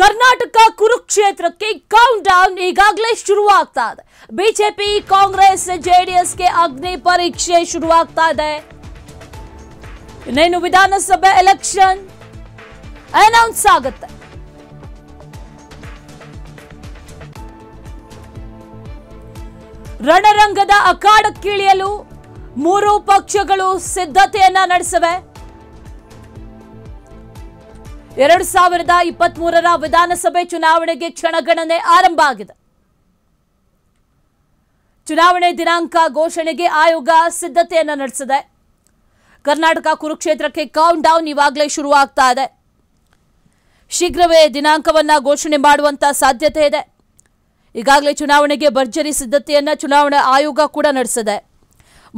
ಕರ್ನಾಟಕ ಕುರುಕ್ಷೇತ್ರಕ್ಕೆ count down ಈಗಾಗಲೇ ಶುರುವಾಗ್ತಾ ಇದೆ ಬಿಜೆಪಿ ಕಾಂಗ್ರೆಸ್ ಜೆಡಿಎಸ್ಗೆ ಅಗ್ನಿ ಪರೀಕ್ಷೆ ಶುರುವಾಗ್ತಾ ಇದೆ ಇನ್ನೇನು ವಿಧಾನಸಭೆ ಎಲೆಕ್ಷನ್ ಅನೌನ್ಸ್ ಆಗುತ್ತೆ ರಣರಂಗದ ಅಖಾಡಕ್ಕಿಳಿಯಲು ಮೂರು ಪಕ್ಷಗಳು ಸಿದ್ಧತೆಯನ್ನ ನಡೆಸಿವೆ ಎರಡು ಸಾವಿರದ ಇಪ್ಪತ್ತ್ ಮೂರರ ವಿಧಾನಸಭೆ ಚುನಾವಣೆಗೆ ಕ್ಷಣಗಣನೆ ಆರಂಭ ಆಗಿದೆ ಚುನಾವಣೆ ದಿನಾಂಕ ಘೋಷಣೆಗೆ ಆಯೋಗ ಸಿದ್ಧತೆಯನ್ನು ನಡೆಸಿದೆ ಕರ್ನಾಟಕ ಕುರುಕ್ಷೇತ್ರಕ್ಕೆ ಕೌಂಟ್ ಡೌನ್ ಈವಾಗಲೇ ಶುರುವಾಗ್ತಾ ಇದೆ ಶೀಘ್ರವೇ ದಿನಾಂಕವನ್ನು ಘೋಷಣೆ ಮಾಡುವಂತಹ ಸಾಧ್ಯತೆ ಇದೆ ಈಗಾಗಲೇ ಚುನಾವಣೆಗೆ ಭರ್ಜರಿ ಸಿದ್ಧತೆಯನ್ನು ಚುನಾವಣಾ ಆಯೋಗ ಕೂಡ ನಡೆಸಿದೆ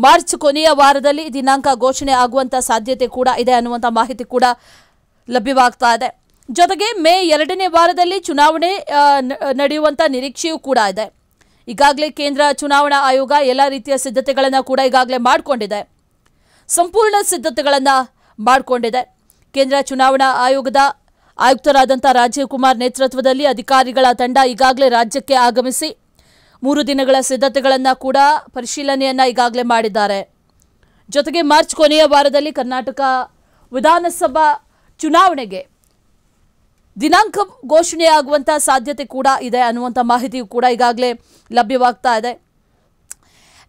ಮಾರ್ಚ್ ಕೊನೆಯ ವಾರದಲ್ಲಿ ದಿನಾಂಕ ಘೋಷಣೆ ಆಗುವಂತಹ ಸಾಧ್ಯತೆ ಕೂಡ ಇದೆ ಅನ್ನುವಂಥ ಮಾಹಿತಿ ಕೂಡ ಲಭ್ಯವಾಗ್ತಾ ಇದೆ ಜೊತೆಗೆ ಮೇ ಎರಡನೇ ವಾರದಲ್ಲಿ ಚುನಾವಣೆ ನಡೆಯುವಂಥ ನಿರೀಕ್ಷೆಯೂ ಕೂಡ ಇದೆ ಈಗಾಗಲೇ ಕೇಂದ್ರ ಚುನಾವಣಾ ಆಯೋಗ ಎಲ್ಲ ರೀತಿಯ ಸಿದ್ಧತೆಗಳನ್ನು ಕೂಡ ಈಗಾಗಲೇ ಮಾಡಿಕೊಂಡಿದೆ ಸಂಪೂರ್ಣ ಸಿದ್ಧತೆಗಳನ್ನು ಮಾಡಿಕೊಂಡಿದೆ ಕೇಂದ್ರ ಚುನಾವಣಾ ಆಯೋಗದ ಆಯುಕ್ತರಾದಂಥ ರಾಜೀವ್ ಕುಮಾರ್ ನೇತೃತ್ವದಲ್ಲಿ ಅಧಿಕಾರಿಗಳ ತಂಡ ಈಗಾಗಲೇ ರಾಜ್ಯಕ್ಕೆ ಆಗಮಿಸಿ ಮೂರು ದಿನಗಳ ಸಿದ್ಧತೆಗಳನ್ನು ಕೂಡ ಪರಿಶೀಲನೆಯನ್ನು ಈಗಾಗಲೇ ಮಾಡಿದ್ದಾರೆ ಜೊತೆಗೆ ಮಾರ್ಚ್ ಕೊನೆಯ ವಾರದಲ್ಲಿ ಕರ್ನಾಟಕ ವಿಧಾನಸಭಾ ಚುನಾವಣೆಗೆ ದಿನಾಂಕ ಘೋಷಣೆಯಾಗುವಂಥ ಸಾಧ್ಯತೆ ಕೂಡ ಇದೆ ಅನ್ನುವಂಥ ಮಾಹಿತಿಯು ಕೂಡ ಈಗಾಗಲೇ ಲಭ್ಯವಾಗ್ತಾ ಇದೆ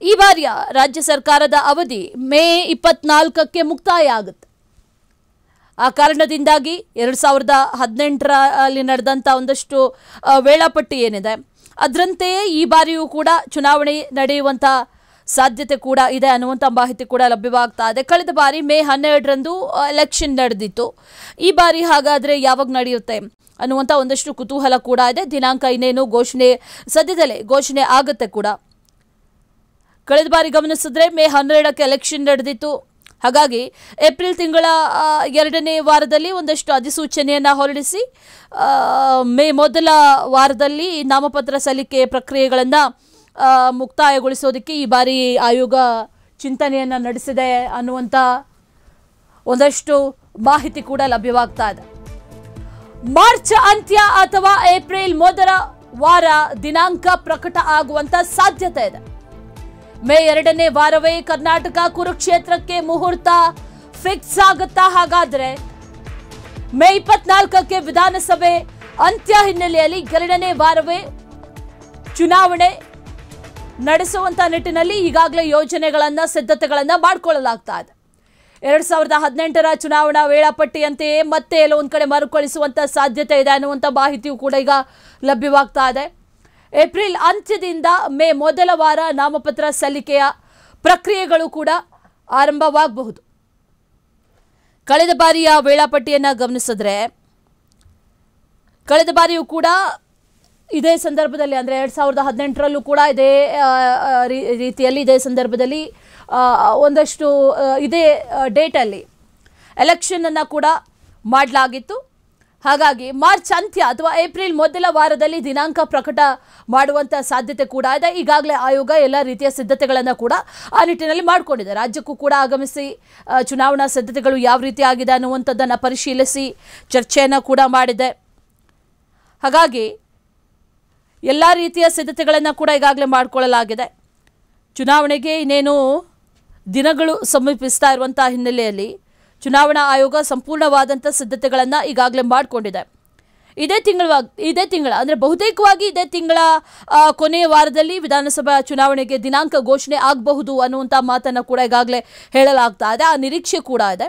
ಈ ಬಾರಿಯ ರಾಜ್ಯ ಸರ್ಕಾರದ ಅವಧಿ ಮೇ ಇಪ್ಪತ್ನಾಲ್ಕಕ್ಕೆ ಮುಕ್ತಾಯ ಆಗುತ್ತೆ ಆ ಕಾರಣದಿಂದಾಗಿ ಎರಡು ಸಾವಿರದ ಹದಿನೆಂಟರಲ್ಲಿ ನಡೆದಂಥ ಒಂದಷ್ಟು ವೇಳಾಪಟ್ಟಿ ಏನಿದೆ ಅದರಂತೆಯೇ ಈ ಬಾರಿಯೂ ಕೂಡ ಚುನಾವಣೆ ನಡೆಯುವಂಥ ಸಾಧ್ಯತೆ ಕೂಡ ಇದೆ ಅನ್ನುವಂಥ ಮಾಹಿತಿ ಕೂಡ ಲಭ್ಯವಾಗ್ತಾ ಇದೆ ಕಳೆದ ಬಾರಿ ಮೇ ಹನ್ನೆರಡರಂದು ಎಲೆಕ್ಷನ್ ನಡೆದಿತ್ತು ಈ ಬಾರಿ ಹಾಗಾದರೆ ಯಾವಾಗ ನಡೆಯುತ್ತೆ ಅನ್ನುವಂಥ ಒಂದಷ್ಟು ಕುತೂಹಲ ಕೂಡ ಇದೆ ದಿನಾಂಕ ಇನ್ನೇನು ಘೋಷಣೆ ಸದ್ಯದಲ್ಲೇ ಘೋಷಣೆ ಆಗುತ್ತೆ ಕೂಡ ಕಳೆದ ಬಾರಿ ಗಮನಿಸಿದ್ರೆ ಮೇ ಹನ್ನೆರಡಕ್ಕೆ ಎಲೆಕ್ಷನ್ ನಡೆದಿತ್ತು ಹಾಗಾಗಿ ಏಪ್ರಿಲ್ ತಿಂಗಳ ಎರಡನೇ ವಾರದಲ್ಲಿ ಒಂದಷ್ಟು ಅಧಿಸೂಚನೆಯನ್ನು ಹೊರಡಿಸಿ ಮೇ ಮೊದಲ ವಾರದಲ್ಲಿ ನಾಮಪತ್ರ ಸಲ್ಲಿಕೆ ಪ್ರಕ್ರಿಯೆಗಳನ್ನು ಮುಕ್ತಾಯಗೊಳಿಸೋದಕ್ಕೆ ಈ ಬಾರಿ ಆಯೋಗ ಚಿಂತನೆಯನ್ನು ನಡೆಸಿದೆ ಅನ್ನುವಂಥ ಒಂದಷ್ಟು ಮಾಹಿತಿ ಕೂಡ ಲಭ್ಯವಾಗ್ತಾ ಇದೆ ಮಾರ್ಚ್ ಅಂತ್ಯ ಅಥವಾ ಏಪ್ರಿಲ್ ಮೊದಲ ವಾರ ದಿನಾಂಕ ಪ್ರಕಟ ಆಗುವಂತ ಸಾಧ್ಯತೆ ಇದೆ ಮೇ ಎರಡನೇ ವಾರವೇ ಕರ್ನಾಟಕ ಕುರುಕ್ಷೇತ್ರಕ್ಕೆ ಮುಹೂರ್ತ ಫಿಕ್ಸ್ ಆಗುತ್ತಾ ಹಾಗಾದ್ರೆ ಮೇ ಇಪ್ಪತ್ನಾಲ್ಕಕ್ಕೆ ವಿಧಾನಸಭೆ ಅಂತ್ಯ ಹಿನ್ನೆಲೆಯಲ್ಲಿ ಎರಡನೇ ವಾರವೇ ಚುನಾವಣೆ ನಡೆಸುವಂತ ನಿಟ್ಟಿನಲ್ಲಿ ಈಗಾಗಲೇ ಯೋಜನೆಗಳನ್ನ ಸಿದ್ಧತೆಗಳನ್ನ ಮಾಡಿಕೊಳ್ಳಲಾಗ್ತಾ ಇದೆ ಎರಡ್ ಸಾವಿರದ ಹದಿನೆಂಟರ ಚುನಾವಣಾ ವೇಳಾಪಟ್ಟಿಯಂತೆಯೇ ಮತ್ತೆ ಎಲ್ಲ ಒಂದು ಕಡೆ ಮರುಕಳಿಸುವಂತ ಸಾಧ್ಯತೆ ಇದೆ ಅನ್ನುವಂಥ ಮಾಹಿತಿಯು ಕೂಡ ಈಗ ಲಭ್ಯವಾಗ್ತಾ ಇದೆ ಏಪ್ರಿಲ್ ಅಂತ್ಯದಿಂದ ಮೇ ಮೊದಲ ವಾರ ನಾಮಪತ್ರ ಸಲ್ಲಿಕೆಯ ಪ್ರಕ್ರಿಯೆಗಳು ಕೂಡ ಆರಂಭವಾಗಬಹುದು ಕಳೆದ ಬಾರಿಯ ವೇಳಾಪಟ್ಟಿಯನ್ನು ಗಮನಿಸಿದ್ರೆ ಕಳೆದ ಬಾರಿಯೂ ಕೂಡ ಇದೇ ಸಂದರ್ಭದಲ್ಲಿ ಅಂದರೆ ಎರಡು ಸಾವಿರದ ಹದಿನೆಂಟರಲ್ಲೂ ಕೂಡ ಇದೇ ರೀತಿಯಲ್ಲಿ ಇದೇ ಸಂದರ್ಭದಲ್ಲಿ ಒಂದಷ್ಟು ಇದೇ ಡೇಟಲ್ಲಿ ಎಲೆಕ್ಷನನ್ನು ಕೂಡ ಮಾಡಲಾಗಿತ್ತು ಹಾಗಾಗಿ ಮಾರ್ಚ್ ಅಂತ್ಯ ಅಥವಾ ಏಪ್ರಿಲ್ ಮೊದಲ ವಾರದಲ್ಲಿ ದಿನಾಂಕ ಪ್ರಕಟ ಮಾಡುವಂಥ ಸಾಧ್ಯತೆ ಕೂಡ ಇದೆ ಈಗಾಗಲೇ ಆಯೋಗ ಎಲ್ಲ ರೀತಿಯ ಸಿದ್ಧತೆಗಳನ್ನು ಕೂಡ ಆ ನಿಟ್ಟಿನಲ್ಲಿ ಮಾಡಿಕೊಂಡಿದೆ ರಾಜ್ಯಕ್ಕೂ ಕೂಡ ಆಗಮಿಸಿ ಚುನಾವಣಾ ಸಿದ್ಧತೆಗಳು ಯಾವ ರೀತಿ ಆಗಿದೆ ಅನ್ನುವಂಥದ್ದನ್ನು ಪರಿಶೀಲಿಸಿ ಚರ್ಚೆಯನ್ನು ಕೂಡ ಮಾಡಿದೆ ಹಾಗಾಗಿ ಎಲ್ಲ ರೀತಿಯ ಸಿದ್ಧತೆಗಳನ್ನು ಕೂಡ ಈಗಾಗಲೇ ಮಾಡಿಕೊಳ್ಳಲಾಗಿದೆ ಚುನಾವಣೆಗೆ ಇನ್ನೇನು ದಿನಗಳು ಸಮೀಪಿಸ್ತಾ ಇರುವಂಥ ಹಿನ್ನೆಲೆಯಲ್ಲಿ ಚುನಾವಣಾ ಆಯೋಗ ಸಂಪೂರ್ಣವಾದಂಥ ಸಿದ್ಧತೆಗಳನ್ನು ಈಗಾಗಲೇ ಮಾಡಿಕೊಂಡಿದೆ ಇದೇ ತಿಂಗಳ ಇದೇ ತಿಂಗಳ ಅಂದರೆ ಬಹುತೇಕವಾಗಿ ಇದೇ ತಿಂಗಳ ಕೊನೆಯ ವಾರದಲ್ಲಿ ವಿಧಾನಸಭಾ ಚುನಾವಣೆಗೆ ದಿನಾಂಕ ಘೋಷಣೆ ಆಗಬಹುದು ಅನ್ನುವಂಥ ಮಾತನ್ನು ಕೂಡ ಈಗಾಗಲೇ ಹೇಳಲಾಗ್ತಾ ಇದೆ ಆ ನಿರೀಕ್ಷೆ ಕೂಡ ಇದೆ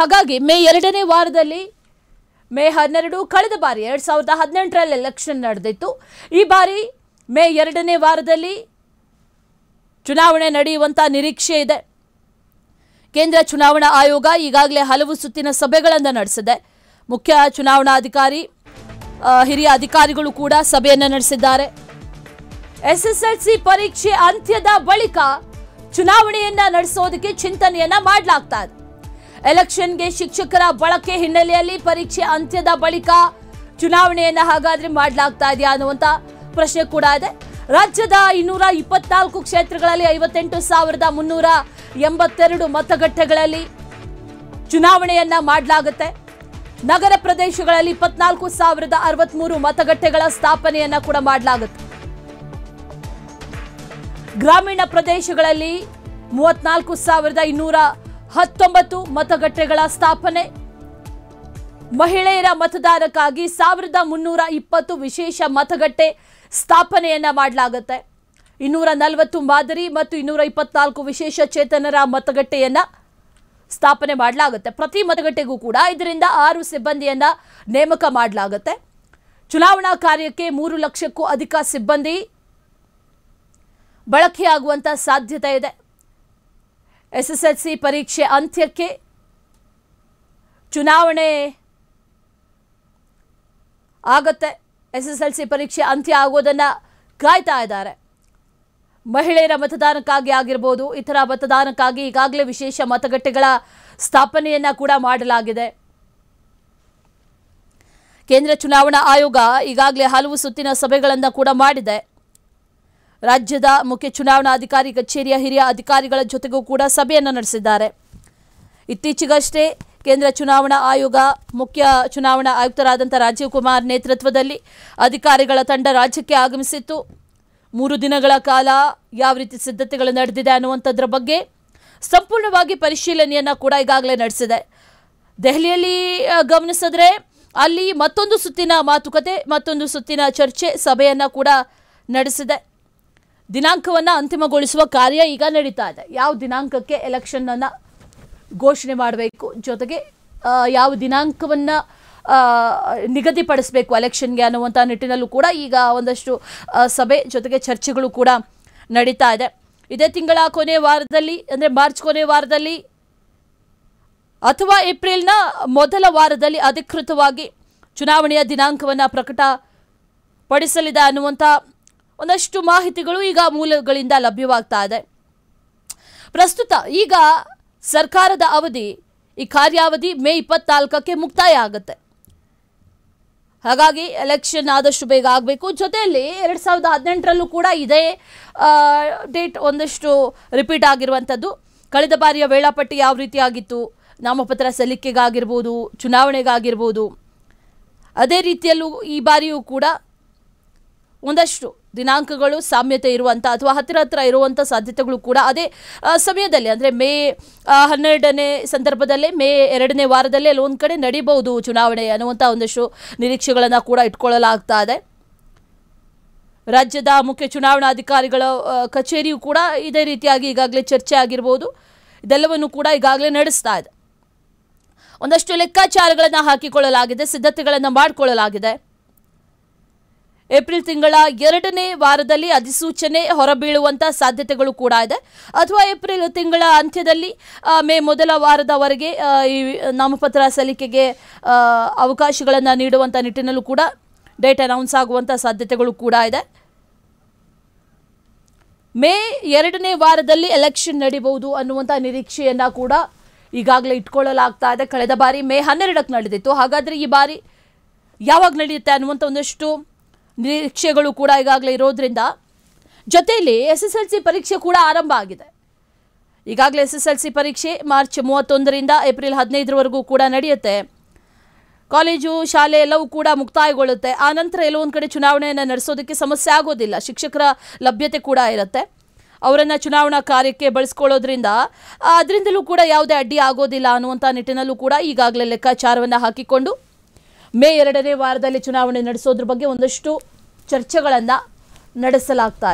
ಹಾಗಾಗಿ ಮೇ ಎರಡನೇ ವಾರದಲ್ಲಿ ಮೇ ಹನ್ನೆರಡು ಕಳೆದ ಬಾರಿ ಎರಡು ಸಾವಿರದ ಹದಿನೆಂಟರಲ್ಲಿ ಎಲೆಕ್ಷನ್ ನಡೆದಿತ್ತು ಈ ಬಾರಿ ಮೇ ಎರಡನೇ ವಾರದಲ್ಲಿ ಚುನಾವಣೆ ನಡೆಯುವಂಥ ನಿರೀಕ್ಷೆ ಇದೆ ಕೇಂದ್ರ ಚುನಾವಣಾ ಆಯೋಗ ಈಗಾಗಲೇ ಹಲವು ಸುತ್ತಿನ ಸಭೆಗಳನ್ನು ನಡೆಸಿದೆ ಮುಖ್ಯ ಚುನಾವಣಾಧಿಕಾರಿ ಹಿರಿಯ ಅಧಿಕಾರಿಗಳು ಕೂಡ ಸಭೆಯನ್ನು ನಡೆಸಿದ್ದಾರೆ ಎಸ್ಎಸ್ಎಲ್ಸಿ ಪರೀಕ್ಷೆ ಅಂತ್ಯದ ಬಳಿಕ ಚುನಾವಣೆಯನ್ನ ನಡೆಸೋದಕ್ಕೆ ಚಿಂತನೆಯನ್ನ ಮಾಡಲಾಗ್ತಾ ಇದೆ ಎಲೆಕ್ಷನ್ಗೆ ಶಿಕ್ಷಕರ ಬಳಕೆ ಹಿನ್ನೆಲೆಯಲ್ಲಿ ಪರೀಕ್ಷೆ ಅಂತ್ಯದ ಬಳಿಕ ಚುನಾವಣೆಯನ್ನ ಹಾಗಾದ್ರೆ ಮಾಡಲಾಗ್ತಾ ಇದೆಯಾ ಅನ್ನುವಂತ ಪ್ರಶ್ನೆ ಕೂಡ ಇದೆ ರಾಜ್ಯದ ಇನ್ನೂರ ಇಪ್ಪತ್ನಾಲ್ಕು ಕ್ಷೇತ್ರಗಳಲ್ಲಿ ಐವತ್ತೆಂಟು ಸಾವಿರದ ಮುನ್ನೂರ ಎಂಬತ್ತೆರಡು ಮತಗಟ್ಟೆಗಳಲ್ಲಿ ಚುನಾವಣೆಯನ್ನ ಮಾಡಲಾಗುತ್ತೆ ನಗರ ಪ್ರದೇಶಗಳಲ್ಲಿ ಇಪ್ಪತ್ನಾಲ್ಕು ಸಾವಿರದ ಅರವತ್ಮೂರು ಮತಗಟ್ಟೆಗಳ ಸ್ಥಾಪನೆಯನ್ನ ಕೂಡ ಮಾಡಲಾಗುತ್ತೆ ಗ್ರಾಮೀಣ ಪ್ರದೇಶಗಳಲ್ಲಿ ಮೂವತ್ನಾಲ್ಕು ಸಾವಿರದ ಇನ್ನೂರ ಹತ್ತೊಂಬತ್ತು ಮತಗಟ್ಟೆಗಳ ಸ್ಥಾಪನೆ ಮಹಿಳೆಯರ ಮತದಾರಕ್ಕಾಗಿ ಸಾವಿರದ ಮುನ್ನೂರ ಇಪ್ಪತ್ತು ವಿಶೇಷ ಮತಗಟ್ಟೆ ಸ್ಥಾಪನೆಯನ್ನ ಮಾಡಲಾಗುತ್ತೆ ಇನ್ನೂರ ನಲವತ್ತು ಮಾದರಿ ಮತ್ತು ಇನ್ನೂರ ಇಪ್ಪತ್ನಾಲ್ಕು ವಿಶೇಷ ಚೇತನರ ಮತಗಟ್ಟೆಯನ್ನ ಸ್ಥಾಪನೆ ಮಾಡಲಾಗುತ್ತೆ ಪ್ರತಿ ಮತಗಟ್ಟೆಗೂ ಕೂಡ ಇದರಿಂದ ಆರು ಸಿಬ್ಬಂದಿಯನ್ನ ನೇಮಕ ಮಾಡಲಾಗುತ್ತೆ ಚುನಾವಣಾ ಕಾರ್ಯಕ್ಕೆ ಮೂರು ಲಕ್ಷಕ್ಕೂ ಅಧಿಕ ಸಿಬ್ಬಂದಿ ಬಳಕೆಯಾಗುವಂಥ ಸಾಧ್ಯತೆ ಇದೆ ಎಸ್ಎಸ್ಎಲ್ಸಿ ಪರೀಕ್ಷೆ ಅಂತ್ಯಕ್ಕೆ ಚುನಾವಣೆ ಆಗುತ್ತೆ ಎಸ್ ಎಸ್ ಎಲ್ ಸಿ ಪರೀಕ್ಷೆ ಅಂತ್ಯ ಆಗೋದನ್ನು ಕಾಯ್ತಾ ಇದ್ದಾರೆ ಮಹಿಳೆಯರ ಮತದಾನಕ್ಕಾಗಿ ಆಗಿರ್ಬೋದು ಇತರ ಮತದಾನಕ್ಕಾಗಿ ಈಗಾಗಲೇ ವಿಶೇಷ ಮತಗಟ್ಟೆಗಳ ಸ್ಥಾಪನೆಯನ್ನು ಕೂಡ ಮಾಡಲಾಗಿದೆ ಕೇಂದ್ರ ಚುನಾವಣಾ ಆಯೋಗ ಈಗಾಗಲೇ ಹಲವು ಸುತ್ತಿನ ಸಭೆಗಳನ್ನು ಕೂಡ ಮಾಡಿದೆ ರಾಜ್ಯದ ಮುಖ್ಯ ಚುನಾವಣಾಧಿಕಾರಿ ಕಚೇರಿಯ ಹಿರಿಯ ಅಧಿಕಾರಿಗಳ ಜೊತೆಗೂ ಕೂಡ ಸಭೆಯನ್ನು ನಡೆಸಿದ್ದಾರೆ ಇತ್ತೀಚೆಗಷ್ಟೇ ಕೇಂದ್ರ ಚುನಾವಣಾ ಆಯೋಗ ಮುಖ್ಯ ಚುನಾವಣಾ ಆಯುಕ್ತರಾದಂಥ ರಾಜೀವ್ ಕುಮಾರ್ ನೇತೃತ್ವದಲ್ಲಿ ಅಧಿಕಾರಿಗಳ ತಂಡ ರಾಜ್ಯಕ್ಕೆ ಆಗಮಿಸಿತ್ತು ಮೂರು ದಿನಗಳ ಕಾಲ ಯಾವ ರೀತಿ ಸಿದ್ಧತೆಗಳು ನಡೆದಿದೆ ಅನ್ನುವಂಥದ್ರ ಬಗ್ಗೆ ಸಂಪೂರ್ಣವಾಗಿ ಪರಿಶೀಲನೆಯನ್ನು ಕೂಡ ಈಗಾಗಲೇ ನಡೆಸಿದೆ ದೆಹಲಿಯಲ್ಲಿ ಗಮನಿಸಿದ್ರೆ ಅಲ್ಲಿ ಮತ್ತೊಂದು ಸುತ್ತಿನ ಮಾತುಕತೆ ಮತ್ತೊಂದು ಸುತ್ತಿನ ಚರ್ಚೆ ಸಭೆಯನ್ನು ಕೂಡ ನಡೆಸಿದೆ ದಿನಾಂಕವನ್ನು ಅಂತಿಮಗೊಳಿಸುವ ಕಾರ್ಯ ಈಗ ನಡೀತಾ ಇದೆ ಯಾವ ದಿನಾಂಕಕ್ಕೆ ಅನ್ನ ಘೋಷಣೆ ಮಾಡಬೇಕು ಜೊತೆಗೆ ಯಾವ ದಿನಾಂಕವನ್ನು ನಿಗದಿಪಡಿಸಬೇಕು ಎಲೆಕ್ಷನ್ಗೆ ಅನ್ನುವಂಥ ನಿಟ್ಟಿನಲ್ಲೂ ಕೂಡ ಈಗ ಒಂದಷ್ಟು ಸಭೆ ಜೊತೆಗೆ ಚರ್ಚೆಗಳು ಕೂಡ ನಡೀತಾ ಇದೆ ಇದೇ ತಿಂಗಳ ಕೊನೆ ವಾರದಲ್ಲಿ ಅಂದರೆ ಮಾರ್ಚ್ ಕೊನೆ ವಾರದಲ್ಲಿ ಅಥವಾ ಏಪ್ರಿಲ್ನ ಮೊದಲ ವಾರದಲ್ಲಿ ಅಧಿಕೃತವಾಗಿ ಚುನಾವಣೆಯ ದಿನಾಂಕವನ್ನು ಪ್ರಕಟ ಪಡಿಸಲಿದೆ ಅನ್ನುವಂಥ ಒಂದಷ್ಟು ಮಾಹಿತಿಗಳು ಈಗ ಮೂಲಗಳಿಂದ ಲಭ್ಯವಾಗ್ತಾ ಇದೆ ಪ್ರಸ್ತುತ ಈಗ ಸರ್ಕಾರದ ಅವಧಿ ಈ ಕಾರ್ಯಾವಧಿ ಮೇ ಇಪ್ಪತ್ನಾಲ್ಕಕ್ಕೆ ಮುಕ್ತಾಯ ಆಗುತ್ತೆ ಹಾಗಾಗಿ ಎಲೆಕ್ಷನ್ ಆದಷ್ಟು ಬೇಗ ಆಗಬೇಕು ಜೊತೆಯಲ್ಲಿ ಎರಡು ಸಾವಿರದ ಹದಿನೆಂಟರಲ್ಲೂ ಕೂಡ ಇದೇ ಡೇಟ್ ಒಂದಷ್ಟು ರಿಪೀಟ್ ಆಗಿರುವಂಥದ್ದು ಕಳೆದ ಬಾರಿಯ ವೇಳಾಪಟ್ಟಿ ಯಾವ ಆಗಿತ್ತು ನಾಮಪತ್ರ ಸಲ್ಲಿಕೆಗಾಗಿರ್ಬೋದು ಚುನಾವಣೆಗಾಗಿರ್ಬೋದು ಅದೇ ರೀತಿಯಲ್ಲೂ ಈ ಬಾರಿಯೂ ಕೂಡ ಒಂದಷ್ಟು ದಿನಾಂಕಗಳು ಸಾಮ್ಯತೆ ಇರುವಂಥ ಅಥವಾ ಹತ್ತಿರ ಹತ್ತಿರ ಇರುವಂಥ ಸಾಧ್ಯತೆಗಳು ಕೂಡ ಅದೇ ಸಮಯದಲ್ಲಿ ಅಂದರೆ ಮೇ ಹನ್ನೆರಡನೇ ಸಂದರ್ಭದಲ್ಲೇ ಮೇ ಎರಡನೇ ವಾರದಲ್ಲೇ ಅಲ್ಲೊಂದು ಕಡೆ ನಡೀಬಹುದು ಚುನಾವಣೆ ಅನ್ನುವಂಥ ಒಂದಷ್ಟು ನಿರೀಕ್ಷೆಗಳನ್ನು ಕೂಡ ಇಟ್ಕೊಳ್ಳಲಾಗ್ತಾ ಇದೆ ರಾಜ್ಯದ ಮುಖ್ಯ ಚುನಾವಣಾಧಿಕಾರಿಗಳ ಕಚೇರಿಯು ಕೂಡ ಇದೇ ರೀತಿಯಾಗಿ ಈಗಾಗಲೇ ಚರ್ಚೆ ಆಗಿರ್ಬೋದು ಇದೆಲ್ಲವನ್ನು ಕೂಡ ಈಗಾಗಲೇ ನಡೆಸ್ತಾ ಇದೆ ಒಂದಷ್ಟು ಲೆಕ್ಕಾಚಾರಗಳನ್ನು ಹಾಕಿಕೊಳ್ಳಲಾಗಿದೆ ಸಿದ್ಧತೆಗಳನ್ನು ಮಾಡಿಕೊಳ್ಳಲಾಗಿದೆ ಏಪ್ರಿಲ್ ತಿಂಗಳ ಎರಡನೇ ವಾರದಲ್ಲಿ ಅಧಿಸೂಚನೆ ಹೊರಬೀಳುವಂಥ ಸಾಧ್ಯತೆಗಳು ಕೂಡ ಇದೆ ಅಥವಾ ಏಪ್ರಿಲ್ ತಿಂಗಳ ಅಂತ್ಯದಲ್ಲಿ ಮೇ ಮೊದಲ ವಾರದವರೆಗೆ ಈ ನಾಮಪತ್ರ ಸಲ್ಲಿಕೆಗೆ ಅವಕಾಶಗಳನ್ನು ನೀಡುವಂಥ ನಿಟ್ಟಿನಲ್ಲೂ ಕೂಡ ಡೇಟ್ ಅನೌನ್ಸ್ ಆಗುವಂಥ ಸಾಧ್ಯತೆಗಳು ಕೂಡ ಇದೆ ಮೇ ಎರಡನೇ ವಾರದಲ್ಲಿ ಎಲೆಕ್ಷನ್ ನಡೀಬಹುದು ಅನ್ನುವಂಥ ನಿರೀಕ್ಷೆಯನ್ನು ಕೂಡ ಈಗಾಗಲೇ ಇಟ್ಕೊಳ್ಳಲಾಗ್ತಾ ಇದೆ ಕಳೆದ ಬಾರಿ ಮೇ ಹನ್ನೆರಡಕ್ಕೆ ನಡೆದಿತ್ತು ಹಾಗಾದರೆ ಈ ಬಾರಿ ಯಾವಾಗ ನಡೆಯುತ್ತೆ ಅನ್ನುವಂಥ ಒಂದಷ್ಟು ನಿರೀಕ್ಷೆಗಳು ಕೂಡ ಈಗಾಗಲೇ ಇರೋದ್ರಿಂದ ಜೊತೆಯಲ್ಲಿ ಎಸ್ ಎಸ್ ಎಲ್ ಸಿ ಪರೀಕ್ಷೆ ಕೂಡ ಆರಂಭ ಆಗಿದೆ ಈಗಾಗಲೇ ಎಸ್ ಎಸ್ ಎಲ್ ಸಿ ಪರೀಕ್ಷೆ ಮಾರ್ಚ್ ಮೂವತ್ತೊಂದರಿಂದ ಏಪ್ರಿಲ್ ಹದಿನೈದರವರೆಗೂ ಕೂಡ ನಡೆಯುತ್ತೆ ಕಾಲೇಜು ಶಾಲೆ ಎಲ್ಲವೂ ಕೂಡ ಮುಕ್ತಾಯಗೊಳ್ಳುತ್ತೆ ಆ ನಂತರ ಎಲ್ಲವೊಂದು ಕಡೆ ಚುನಾವಣೆಯನ್ನು ನಡೆಸೋದಕ್ಕೆ ಸಮಸ್ಯೆ ಆಗೋದಿಲ್ಲ ಶಿಕ್ಷಕರ ಲಭ್ಯತೆ ಕೂಡ ಇರುತ್ತೆ ಅವರನ್ನು ಚುನಾವಣಾ ಕಾರ್ಯಕ್ಕೆ ಬಳಸ್ಕೊಳ್ಳೋದ್ರಿಂದ ಅದರಿಂದಲೂ ಕೂಡ ಯಾವುದೇ ಅಡ್ಡಿ ಆಗೋದಿಲ್ಲ ಅನ್ನುವಂಥ ನಿಟ್ಟಿನಲ್ಲೂ ಕೂಡ ಈಗಾಗಲೇ ಲೆಕ್ಕಾಚಾರವನ್ನು ಹಾಕಿಕೊಂಡು ಮೇ ಎರಡನೇ ವಾರದಲ್ಲಿ ಚುನಾವಣೆ ನಡೆಸೋದ್ರ ಬಗ್ಗೆ ಒಂದಷ್ಟು ಚರ್ಚೆಗಳನ್ನು ನಡೆಸಲಾಗ್ತಾ